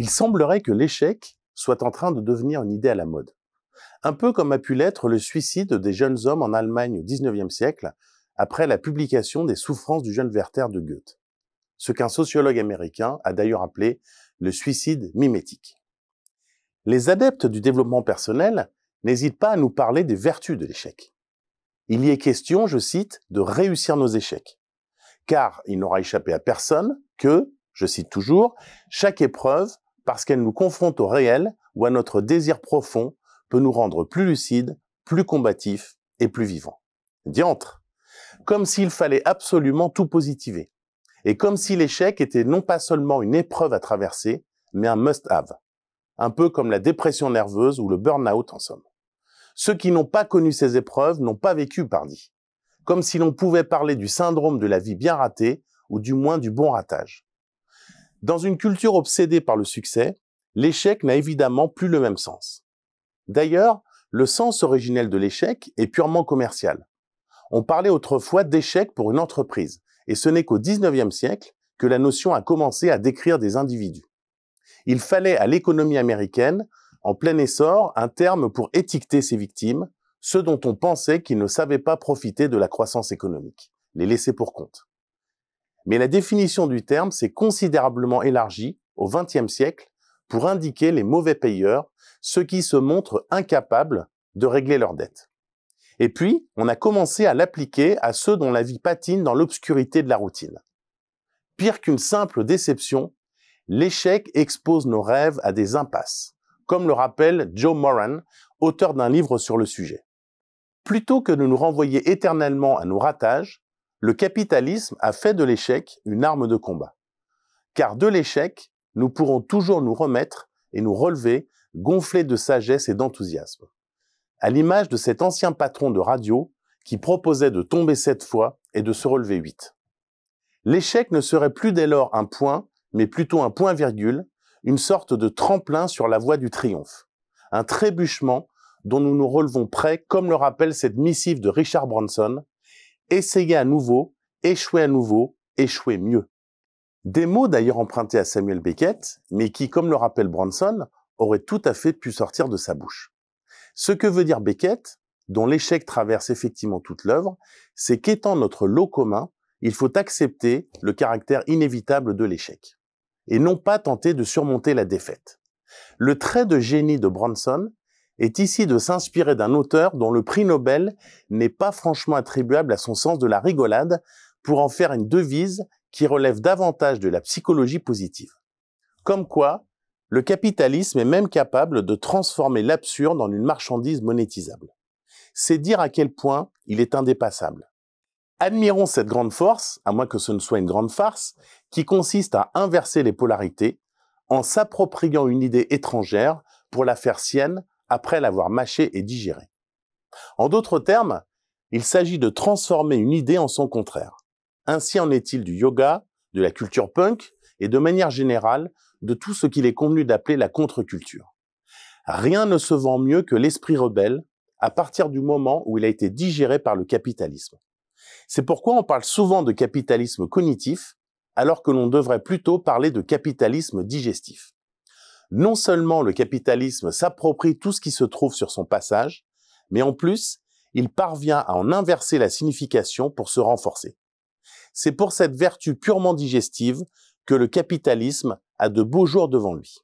il semblerait que l'échec soit en train de devenir une idée à la mode. Un peu comme a pu l'être le suicide des jeunes hommes en Allemagne au XIXe siècle, après la publication des souffrances du jeune Werther de Goethe. Ce qu'un sociologue américain a d'ailleurs appelé le suicide mimétique. Les adeptes du développement personnel n'hésitent pas à nous parler des vertus de l'échec. Il y est question, je cite, de réussir nos échecs. Car il n'aura échappé à personne que, je cite toujours, chaque épreuve parce qu'elle nous confronte au réel ou à notre désir profond, peut nous rendre plus lucides, plus combatifs et plus vivants. Diantre Comme s'il fallait absolument tout positiver. Et comme si l'échec était non pas seulement une épreuve à traverser, mais un must-have. Un peu comme la dépression nerveuse ou le burn-out en somme. Ceux qui n'ont pas connu ces épreuves n'ont pas vécu, pardi. Comme si l'on pouvait parler du syndrome de la vie bien ratée, ou du moins du bon ratage. Dans une culture obsédée par le succès, l'échec n'a évidemment plus le même sens. D'ailleurs, le sens originel de l'échec est purement commercial. On parlait autrefois d'échec pour une entreprise, et ce n'est qu'au 19e siècle que la notion a commencé à décrire des individus. Il fallait à l'économie américaine, en plein essor, un terme pour étiqueter ses victimes, ceux dont on pensait qu'ils ne savaient pas profiter de la croissance économique, les laisser pour compte. Mais la définition du terme s'est considérablement élargie au XXe siècle pour indiquer les mauvais payeurs, ceux qui se montrent incapables de régler leurs dettes. Et puis, on a commencé à l'appliquer à ceux dont la vie patine dans l'obscurité de la routine. Pire qu'une simple déception, l'échec expose nos rêves à des impasses, comme le rappelle Joe Moran, auteur d'un livre sur le sujet. Plutôt que de nous renvoyer éternellement à nos ratages, le capitalisme a fait de l'échec une arme de combat. Car de l'échec, nous pourrons toujours nous remettre et nous relever, gonflés de sagesse et d'enthousiasme. À l'image de cet ancien patron de radio qui proposait de tomber sept fois et de se relever huit. L'échec ne serait plus dès lors un point, mais plutôt un point-virgule, une sorte de tremplin sur la voie du triomphe, un trébuchement dont nous nous relevons prêts, comme le rappelle cette missive de Richard Branson, essayer à nouveau, échouer à nouveau, échouer mieux. Des mots d'ailleurs empruntés à Samuel Beckett, mais qui, comme le rappelle Branson, auraient tout à fait pu sortir de sa bouche. Ce que veut dire Beckett, dont l'échec traverse effectivement toute l'œuvre, c'est qu'étant notre lot commun, il faut accepter le caractère inévitable de l'échec, et non pas tenter de surmonter la défaite. Le trait de génie de Branson, est ici de s'inspirer d'un auteur dont le prix Nobel n'est pas franchement attribuable à son sens de la rigolade pour en faire une devise qui relève davantage de la psychologie positive. Comme quoi, le capitalisme est même capable de transformer l'absurde en une marchandise monétisable. C'est dire à quel point il est indépassable. Admirons cette grande force, à moins que ce ne soit une grande farce, qui consiste à inverser les polarités en s'appropriant une idée étrangère pour la faire sienne après l'avoir mâché et digéré. En d'autres termes, il s'agit de transformer une idée en son contraire. Ainsi en est-il du yoga, de la culture punk et de manière générale de tout ce qu'il est convenu d'appeler la contre-culture. Rien ne se vend mieux que l'esprit rebelle à partir du moment où il a été digéré par le capitalisme. C'est pourquoi on parle souvent de capitalisme cognitif alors que l'on devrait plutôt parler de capitalisme digestif non seulement le capitalisme s'approprie tout ce qui se trouve sur son passage, mais en plus, il parvient à en inverser la signification pour se renforcer. C'est pour cette vertu purement digestive que le capitalisme a de beaux jours devant lui.